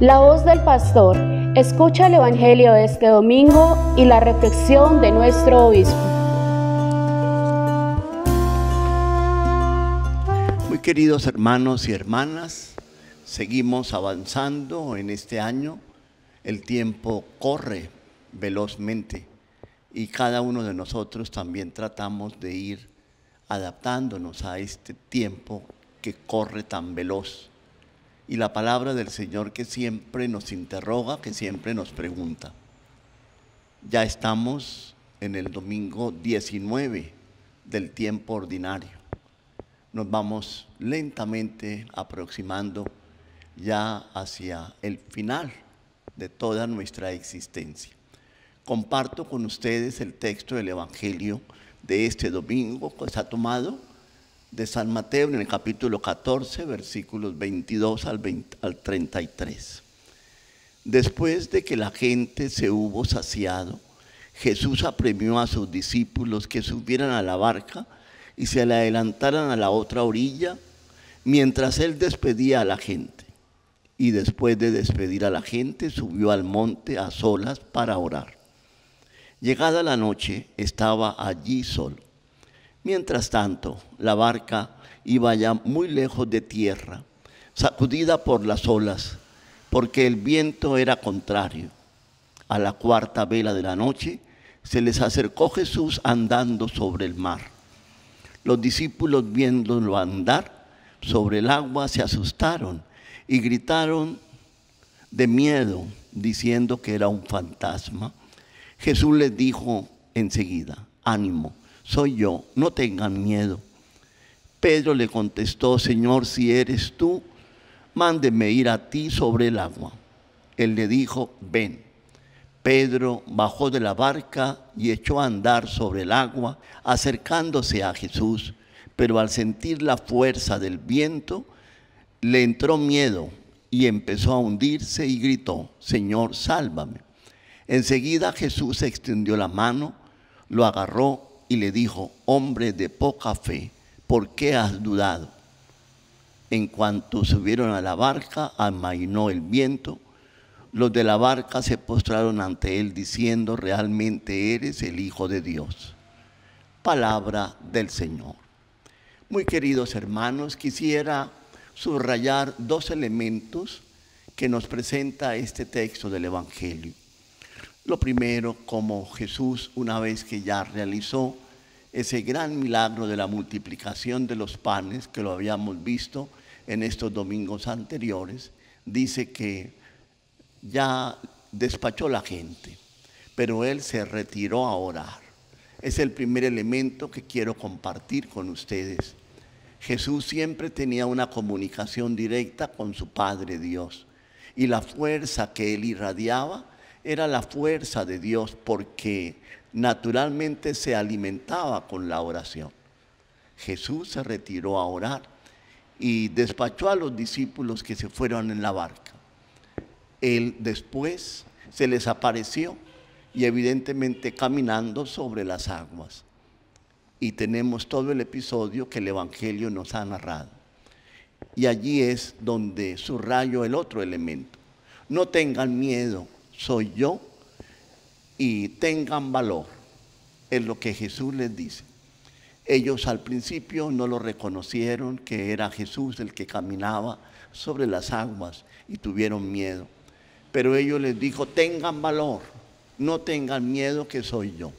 La voz del pastor. Escucha el Evangelio de este domingo y la reflexión de nuestro obispo. Muy queridos hermanos y hermanas, seguimos avanzando en este año. El tiempo corre velozmente y cada uno de nosotros también tratamos de ir adaptándonos a este tiempo que corre tan veloz y la palabra del Señor que siempre nos interroga, que siempre nos pregunta. Ya estamos en el domingo 19 del tiempo ordinario. Nos vamos lentamente aproximando ya hacia el final de toda nuestra existencia. Comparto con ustedes el texto del Evangelio de este domingo que ha tomado de San Mateo en el capítulo 14, versículos 22 al, 33. Después de que la gente se hubo saciado, Jesús apremió a sus discípulos que subieran a la barca y se le adelantaran a la otra orilla mientras él despedía a la gente. Y después de despedir a la gente, subió al monte a solas para orar. Llegada la noche, estaba allí solo. Mientras tanto, la barca iba ya muy lejos de tierra, sacudida por las olas, porque el viento era contrario. A la cuarta vela de la noche se les acercó Jesús andando sobre el mar. Los discípulos viéndolo andar sobre el agua se asustaron y gritaron de miedo, diciendo que era un fantasma. Jesús les dijo enseguida, ánimo, soy yo, no tengan miedo. Pedro le contestó, Señor, si eres tú, mándeme ir a ti sobre el agua. Él le dijo, ven. Pedro bajó de la barca y echó a andar sobre el agua, acercándose a Jesús, pero al sentir la fuerza del viento, le entró miedo y empezó a hundirse y gritó, Señor, sálvame. Enseguida Jesús extendió la mano, lo agarró y le dijo, hombre de poca fe, ¿por qué has dudado? En cuanto subieron a la barca, amainó el viento. Los de la barca se postraron ante él diciendo, realmente eres el Hijo de Dios. Palabra del Señor. Muy queridos hermanos, quisiera subrayar dos elementos que nos presenta este texto del Evangelio. Lo primero, como Jesús, una vez que ya realizó ese gran milagro de la multiplicación de los panes, que lo habíamos visto en estos domingos anteriores, dice que ya despachó la gente, pero él se retiró a orar. Es el primer elemento que quiero compartir con ustedes. Jesús siempre tenía una comunicación directa con su Padre Dios y la fuerza que él irradiaba era la fuerza de Dios porque naturalmente se alimentaba con la oración. Jesús se retiró a orar y despachó a los discípulos que se fueron en la barca. Él después se les apareció y evidentemente caminando sobre las aguas. Y tenemos todo el episodio que el Evangelio nos ha narrado. Y allí es donde subrayo el otro elemento. No tengan miedo, soy yo y tengan valor. Es lo que Jesús les dice. Ellos al principio no lo reconocieron que era Jesús el que caminaba sobre las aguas y tuvieron miedo. Pero ellos les dijo, tengan valor, no tengan miedo que soy yo.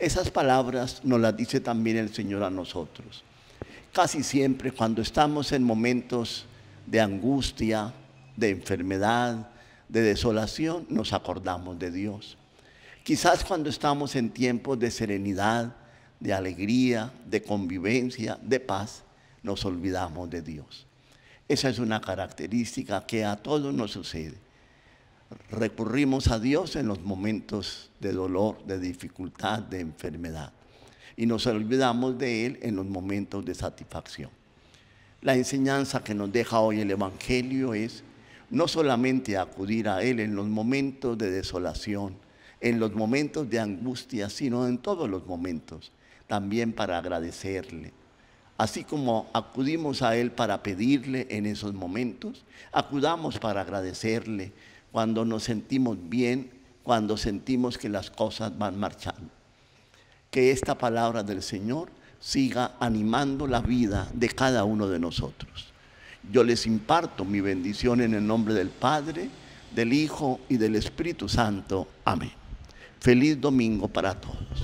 Esas palabras nos las dice también el Señor a nosotros. Casi siempre cuando estamos en momentos de angustia, de enfermedad, de desolación nos acordamos de Dios. Quizás cuando estamos en tiempos de serenidad, de alegría, de convivencia, de paz, nos olvidamos de Dios. Esa es una característica que a todos nos sucede. Recurrimos a Dios en los momentos de dolor, de dificultad, de enfermedad. Y nos olvidamos de Él en los momentos de satisfacción. La enseñanza que nos deja hoy el Evangelio es no solamente acudir a Él en los momentos de desolación, en los momentos de angustia, sino en todos los momentos, también para agradecerle. Así como acudimos a Él para pedirle en esos momentos, acudamos para agradecerle cuando nos sentimos bien, cuando sentimos que las cosas van marchando. Que esta palabra del Señor siga animando la vida de cada uno de nosotros yo les imparto mi bendición en el nombre del Padre, del Hijo y del Espíritu Santo. Amén. Feliz domingo para todos.